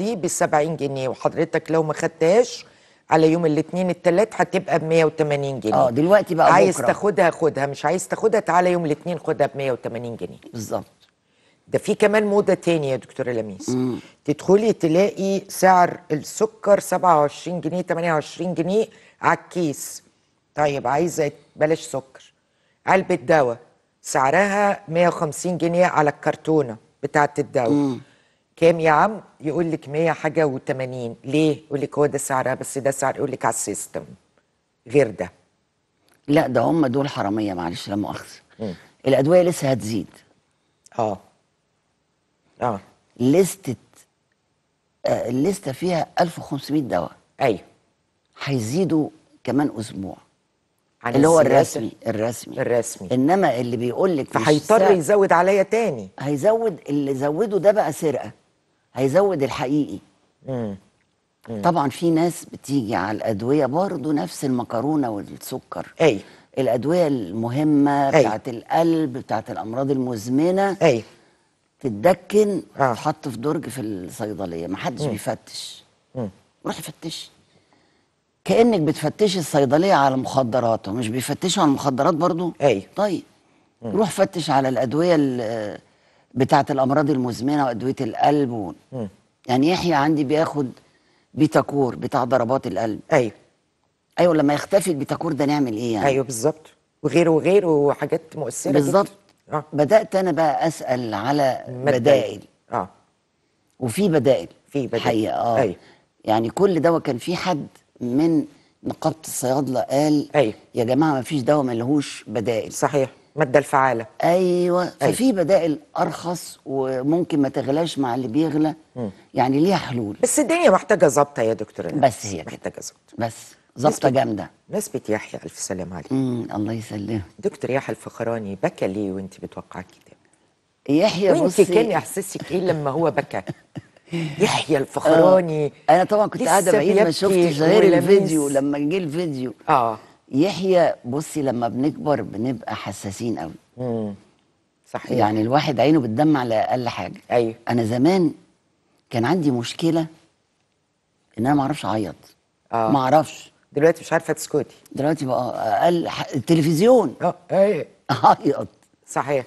دي ب 70 جنيه وحضرتك لو ما خدتهاش على يوم الاثنين الثلاث هتبقى ب 180 جنيه اه دلوقتي بقى عايز بكرة. تاخدها خدها مش عايز تاخدها تعالى يوم الاثنين خدها ب 180 جنيه بالظبط ده في كمان موضه تانية يا دكتوره لميس تدخلي تلاقي سعر السكر 27 جنيه 28 جنيه على الكيس طيب عايزه بلاش سكر علبه دواء سعرها 150 جنيه على الكرتونه بتاعه الدواء كام يا عم يقول لك 100 حاجه و80 ليه يقول لك هو ده سعرها بس ده سعر يقول لك على السيستم غير ده لا ده هم دول حراميه معلش لا مؤاخذه الادويه لسه هتزيد اه اه لستة الليسته آه، فيها 1500 دواء ايوه هيزيدوا كمان اسبوع اللي هو الرسمي الرسمي الرسمي انما اللي بيقول لك فهيضطر يزود عليا تاني هيزود اللي زوده ده بقى سرقه هيزود الحقيقي مم. مم. طبعا في ناس بتيجي على الادويه برضه نفس المكرونه والسكر اي الادويه المهمه أي. بتاعت القلب بتاعت الامراض المزمنه اي تتدكن آه. في درج في الصيدليه ما حدش بيفتش مم. روح فتش كانك بتفتشي الصيدليه على مخدرات مش بيفتشوا على المخدرات برضه اي طيب مم. روح فتش على الادويه بتاعه الامراض المزمنه وادويه القلب و... يعني يحيى عندي بياخد بيتاكور بتاع ضربات القلب ايوه ايوه لما يختفي البيتاكور ده نعمل ايه يعني ايوه بالظبط وغيره وغيره وحاجات مؤثره بالظبط آه. بدات انا بقى اسال على مدل. بدائل اه وفي بدائل في بدائل حقيقه اه أيوه. يعني كل دواء كان في حد من نقابه الصيادله قال أيوه. يا جماعه ما فيش دواء ملهوش بدائل صحيح الماده الفعاله ايوه ففي أيوة. بدائل ارخص وممكن ما تغلاش مع اللي بيغلى يعني ليها حلول بس الدنيا محتاجه ظابطه يا دكتور بس هي محتاجه ظابطه بس ظابطه جامده نسبه يحيى الف سلام عليك الله يسلمك دكتور يحيى الفخراني بكى ليه وانت بتوقعي الكتاب يحيى بصي وانت كان يحسسك ايه لما هو بكى يحيى الفخراني انا طبعا كنت قاعده بعيد ما شفتش غير الفيديو لما جه الفيديو اه يحيى بصي لما بنكبر بنبقى حساسين قوي امم صحيح يعني الواحد عينه بتدمع على اقل حاجه ايوه انا زمان كان عندي مشكله ان انا ما اعرفش اعيط اه ما اعرفش دلوقتي مش عارفه تسكتي دلوقتي بقى اقل ح... التلفزيون اه ايوه اعيط صحيح